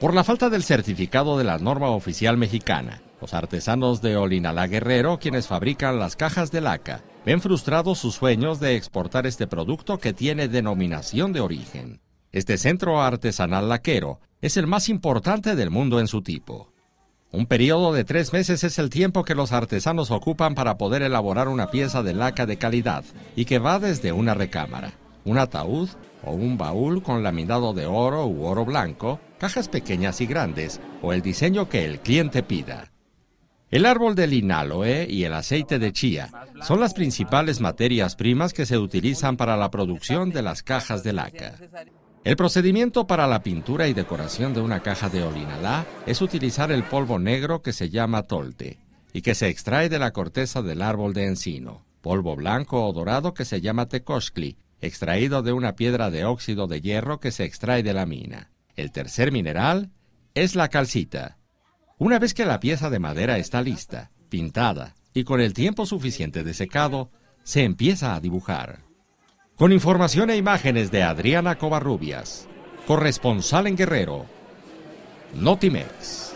Por la falta del certificado de la norma oficial mexicana, los artesanos de Olinalá Guerrero, quienes fabrican las cajas de laca, ven frustrados sus sueños de exportar este producto que tiene denominación de origen. Este centro artesanal laquero es el más importante del mundo en su tipo. Un periodo de tres meses es el tiempo que los artesanos ocupan para poder elaborar una pieza de laca de calidad y que va desde una recámara, un ataúd o un baúl con laminado de oro u oro blanco, cajas pequeñas y grandes, o el diseño que el cliente pida. El árbol del inaloe y el aceite de chía son las principales materias primas que se utilizan para la producción de las cajas de laca. El procedimiento para la pintura y decoración de una caja de olinalá es utilizar el polvo negro que se llama tolte y que se extrae de la corteza del árbol de encino, polvo blanco o dorado que se llama tekoshkli extraído de una piedra de óxido de hierro que se extrae de la mina. El tercer mineral es la calcita. Una vez que la pieza de madera está lista, pintada y con el tiempo suficiente de secado, se empieza a dibujar. Con información e imágenes de Adriana Covarrubias, corresponsal en Guerrero, Notimex.